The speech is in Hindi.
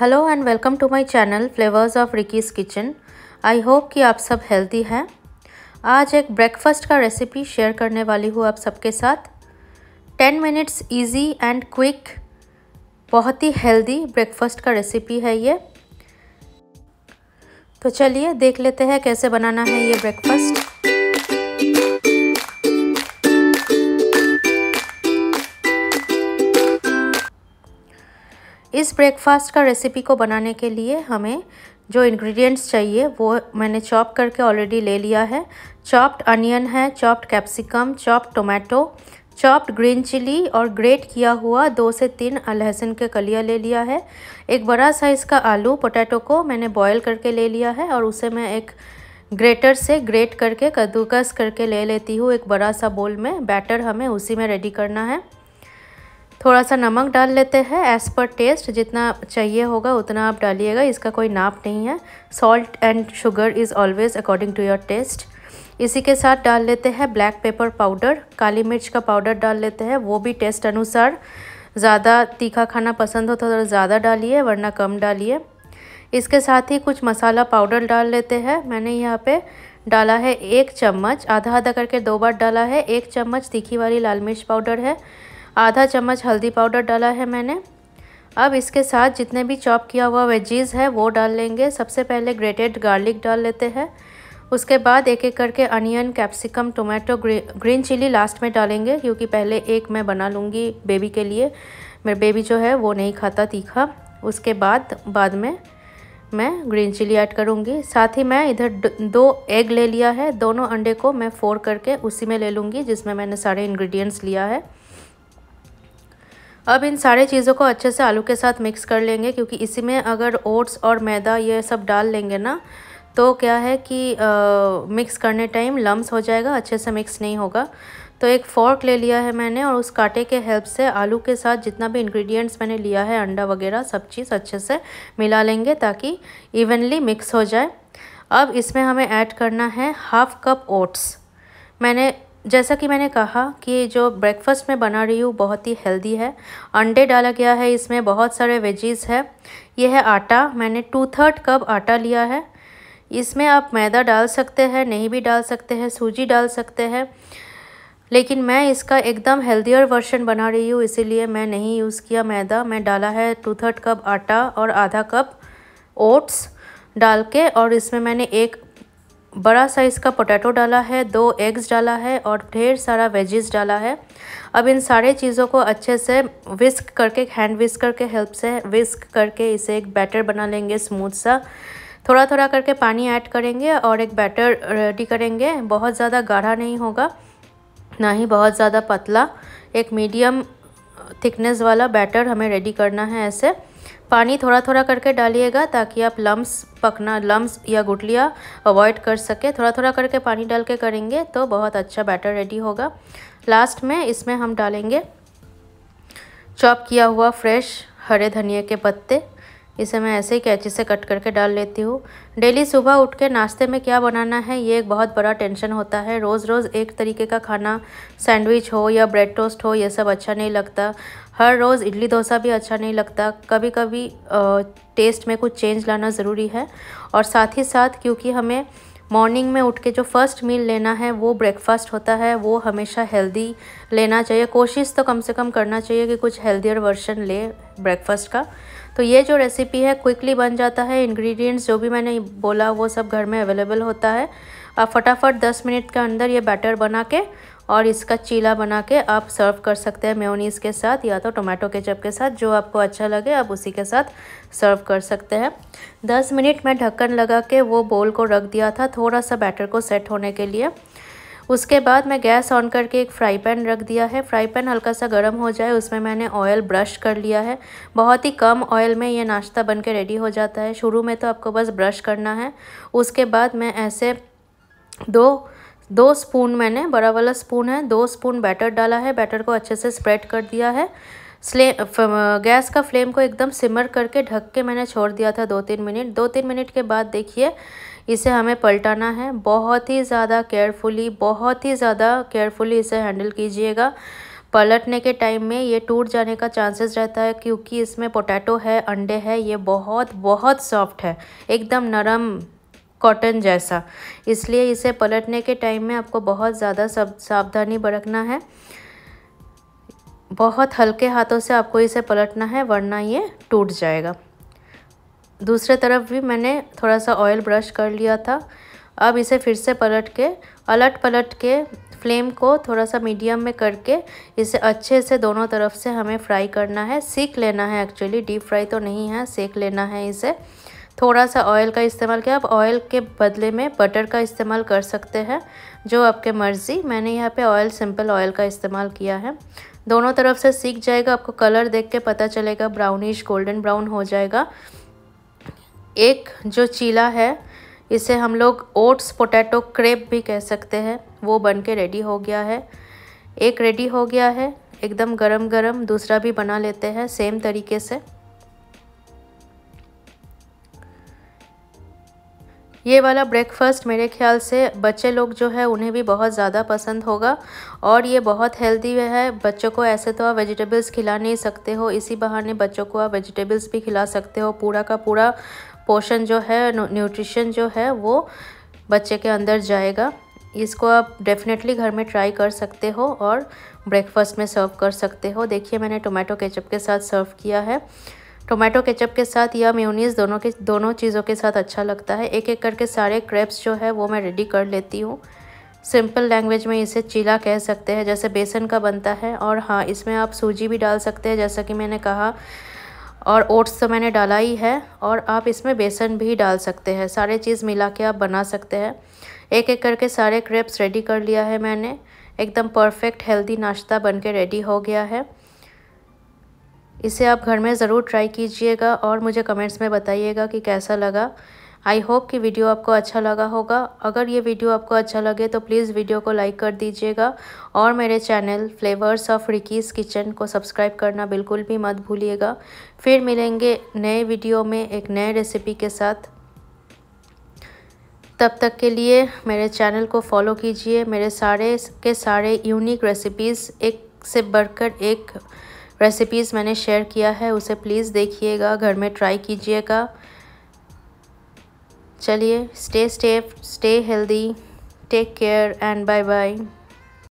hello and welcome to my channel flavours of Ricky's kitchen I hope कि आप सब हेल्दी हैं आज एक ब्रेकफास्ट का रेसिपी शेयर करने वाली हूँ आप सबके साथ ten minutes easy and quick बहुत ही हेल्दी ब्रेकफास्ट का रेसिपी है ये तो चलिए देख लेते हैं कैसे बनाना है ये ब्रेकफास्ट इस ब्रेकफास्ट का रेसिपी को बनाने के लिए हमें जो इंग्रेडिएंट्स चाहिए वो मैंने चॉप करके ऑलरेडी ले लिया है चॉप्ड अनियन है chopped capsicum chopped tomato chopped green chilli और ग्रेट किया हुआ दो से तीन लहसुन के कलिया ले लिया है एक बड़ा साइज़ का आलू पोटैटो को मैंने बॉयल करके ले लिया है और उसे मैं एक ग्रेटर से ग्रेट करके कद्दूकस करके ले लेती हूँ एक बड़ा सा बोल में बैटर हमें उसी में रेडी करना है थोड़ा सा नमक डाल लेते हैं एज़ पर टेस्ट जितना चाहिए होगा उतना आप डालिएगा इसका कोई नाप नहीं है salt and sugar is always according to your taste इसी के साथ डाल लेते हैं ब्लैक पेपर पाउडर काली मिर्च का पाउडर डाल लेते हैं वो भी टेस्ट अनुसार ज़्यादा तीखा खाना पसंद हो तो थोड़ा ज़्यादा डालिए वरना कम डालिए इसके साथ ही कुछ मसाला पाउडर डाल लेते हैं मैंने यहाँ पे डाला है एक चम्मच आधा आधा करके दो बार डाला है एक चम्मच तीखी वाली लाल मिर्च पाउडर है आधा चम्मच हल्दी पाउडर डाला है मैंने अब इसके साथ जितने भी चॉप किया हुआ वेजीज़ है वो डाल लेंगे सबसे पहले ग्रेटेड गार्लिक डाल लेते हैं उसके बाद एक एक करके onion capsicum tomato gree, green chilli last में डालेंगे क्योंकि पहले एक मैं बना लूँगी बेबी के लिए मेरा बेबी जो है वो नहीं खाता तीखा उसके बाद बाद में मैं ग्रीन चिली ऐड करूँगी साथ ही मैं इधर दो एग ले लिया है दोनों अंडे को मैं फोर करके उसी में ले लूँगी जिसमें मैंने सारे इन्ग्रीडियंट्स लिया है अब इन सारे चीज़ों को अच्छे से आलू के साथ मिक्स कर लेंगे क्योंकि इसी में अगर ओट्स और मैदा ये सब डाल लेंगे ना तो क्या है कि आ, मिक्स करने टाइम लम्स हो जाएगा अच्छे से मिक्स नहीं होगा तो एक फ़ॉर्क ले लिया है मैंने और उस काटे के हेल्प से आलू के साथ जितना भी इंग्रेडिएंट्स मैंने लिया है अंडा वगैरह सब चीज़ अच्छे से मिला लेंगे ताकि इवनली मिक्स हो जाए अब इसमें हमें ऐड करना है हाफ़ कप ओट्स मैंने जैसा कि मैंने कहा कि जो ब्रेकफास्ट में बना रही हूँ बहुत ही हेल्दी है अंडे डाला गया है इसमें बहुत सारे वेजीज़ है यह है आटा मैंने टू थर्ड कप आटा लिया है इसमें आप मैदा डाल सकते हैं नहीं भी डाल सकते हैं सूजी डाल सकते हैं लेकिन मैं इसका एकदम हेल्दियर वर्शन बना रही हूँ इसीलिए मैं नहीं यूज़ किया मैदा मैं डाला है टू थर्ड कप आटा और आधा कप ओट्स डाल के और इसमें मैंने एक बड़ा साइज का पोटैटो डाला है दो एग्स डाला है और ढेर सारा वेजिस डाला है अब इन सारे चीज़ों को अच्छे से विस्क करके हैंड विस्क करके हेल्प से विस्क करके इसे एक बैटर बना लेंगे स्मूथ सा थोड़ा थोड़ा करके पानी ऐड करेंगे और एक बैटर रेडी करेंगे बहुत ज़्यादा गाढ़ा नहीं होगा ना ही बहुत ज़्यादा पतला एक मीडियम थिकनेस वाला बैटर हमें रेडी करना है ऐसे पानी थोड़ा थोड़ा करके डालिएगा ताकि आप लम्ब्स पकना लम्ब्स या गुटलियाँ अवॉइड कर सके थोड़ा थोड़ा करके पानी डाल के करेंगे तो बहुत अच्छा बैटर रेडी होगा लास्ट में इसमें हम डालेंगे चॉप किया हुआ फ्रेश हरे धनिया के पत्ते इसे मैं ऐसे ही कैची से कट करके डाल लेती हूँ डेली सुबह उठ के नाश्ते में क्या बनाना है ये एक बहुत बड़ा टेंशन होता है रोज़ रोज़ एक तरीके का खाना सैंडविच हो या ब्रेड टोस्ट हो ये सब अच्छा नहीं लगता हर रोज़ इडली डोसा भी अच्छा नहीं लगता कभी कभी टेस्ट में कुछ चेंज लाना ज़रूरी है और साथ ही साथ क्योंकि हमें मॉर्निंग में उठ के जो फर्स्ट मील लेना है वो ब्रेकफास्ट होता है वो हमेशा हेल्दी लेना चाहिए कोशिश तो कम से कम करना चाहिए कि कुछ हेल्दियर वर्जन ले ब्रेकफास्ट का तो ये जो रेसिपी है क्विकली बन जाता है इंग्रेडिएंट्स जो भी मैंने बोला वो सब घर में अवेलेबल होता है आप फटाफट 10 मिनट के अंदर ये बैटर बना के और इसका चीला बना के आप सर्व कर सकते हैं मेयोनीज़ के साथ या तो टोमेटो केचप के साथ जो आपको अच्छा लगे आप उसी के साथ सर्व कर सकते हैं दस मिनट में ढक्कन लगा के वो बोल को रख दिया था थोड़ा सा बैटर को सेट होने के लिए उसके बाद मैं गैस ऑन करके एक फ्राई पैन रख दिया है फ्राई पैन हल्का सा गर्म हो जाए उसमें मैंने ऑयल ब्रश कर लिया है बहुत ही कम ऑयल में ये नाश्ता बन के रेडी हो जाता है शुरू में तो आपको बस ब्रश करना है उसके बाद मैं ऐसे दो दो स्पून मैंने बड़ा वाला स्पून है दो स्पून बैटर डाला है बैटर को अच्छे से स्प्रेड कर दिया है स्ले गैस का फ्लेम को एकदम सिमर करके ढक के मैंने छोड़ दिया था दो तीन मिनट दो तीन मिनट के बाद देखिए इसे हमें पलटाना है बहुत ही ज़्यादा केयरफुली बहुत ही ज़्यादा केयरफुली इसे हैंडल कीजिएगा पलटने के टाइम में ये टूट जाने का चांसेस रहता है क्योंकि इसमें पोटैटो है अंडे है ये बहुत बहुत सॉफ्ट है एकदम नरम कॉटन जैसा इसलिए इसे पलटने के टाइम में आपको बहुत ज़्यादा सब सावधानी बरतना है बहुत हल्के हाथों से आपको इसे पलटना है वरना ये टूट जाएगा दूसरे तरफ भी मैंने थोड़ा सा ऑयल ब्रश कर लिया था अब इसे फिर से पलट के अलट पलट के फ्लेम को थोड़ा सा मीडियम में करके इसे अच्छे से दोनों तरफ से हमें फ्राई करना है सीख लेना है एक्चुअली डीप फ्राई तो नहीं है सेक लेना है इसे थोड़ा सा ऑयल का इस्तेमाल किया आप ऑयल के बदले में बटर का इस्तेमाल कर सकते हैं जो आपके मर्ज़ी मैंने यहाँ पे ऑयल सिंपल ऑयल का इस्तेमाल किया है दोनों तरफ से सीख जाएगा आपको कलर देख के पता चलेगा ब्राउनिश गोल्डन ब्राउन हो जाएगा एक जो चीला है इसे हम लोग ओट्स पोटैटो क्रेप भी कह सकते हैं वो बन के रेडी हो गया है एक रेडी हो गया है एकदम गरम गरम दूसरा भी बना लेते हैं सेम तरीके से ये वाला ब्रेकफास्ट मेरे ख्याल से बच्चे लोग जो है उन्हें भी बहुत ज़्यादा पसंद होगा और ये बहुत हेल्दी है बच्चों को ऐसे तो आप वेजिटेबल्स खिला नहीं सकते हो इसी बहाने बच्चों को आप वेजिटेबल्स भी खिला सकते हो पूरा का पूरा पोषण जो है न्यूट्रिशन जो है वो बच्चे के अंदर जाएगा इसको आप डेफिनेटली घर में ट्राई कर सकते हो और ब्रेकफास्ट में सर्व कर सकते हो देखिए मैंने टोमेटो केचप के साथ सर्व किया है टोमेटो केचप के साथ या म्यूनीस दोनों के दोनों चीज़ों के साथ अच्छा लगता है एक एक करके सारे क्रेप्स जो है वो मैं रेडी कर लेती हूँ सिंपल लैंग्वेज में इसे चीला कह सकते हैं जैसे बेसन का बनता है और हाँ इसमें आप सूजी भी डाल सकते हैं जैसा कि मैंने कहा और ओट्स तो मैंने डाला ही है और आप इसमें बेसन भी डाल सकते हैं सारे चीज़ मिला के आप बना सकते हैं एक एक करके सारे क्रेप्स रेडी कर लिया है मैंने एकदम परफेक्ट हेल्दी नाश्ता बन के रेडी हो गया है इसे आप घर में ज़रूर ट्राई कीजिएगा और मुझे कमेंट्स में बताइएगा कि कैसा लगा आई होप कि वीडियो आपको अच्छा लगा होगा अगर ये वीडियो आपको अच्छा लगे तो प्लीज़ वीडियो को लाइक कर दीजिएगा और मेरे channel flavours of Ricky's kitchen को सब्सक्राइब करना बिल्कुल भी मत भूलिएगा फिर मिलेंगे नए वीडियो में एक नए रेसिपी के साथ तब तक के लिए मेरे चैनल को फॉलो कीजिए मेरे सारे के सारे यूनिक रेसिपीज़ एक से बढ़कर एक रेसिपीज़ मैंने शेयर किया है उसे प्लीज़ देखिएगा घर में ट्राई कीजिएगा चलिए स्टे स्टेफ stay healthy take care and bye bye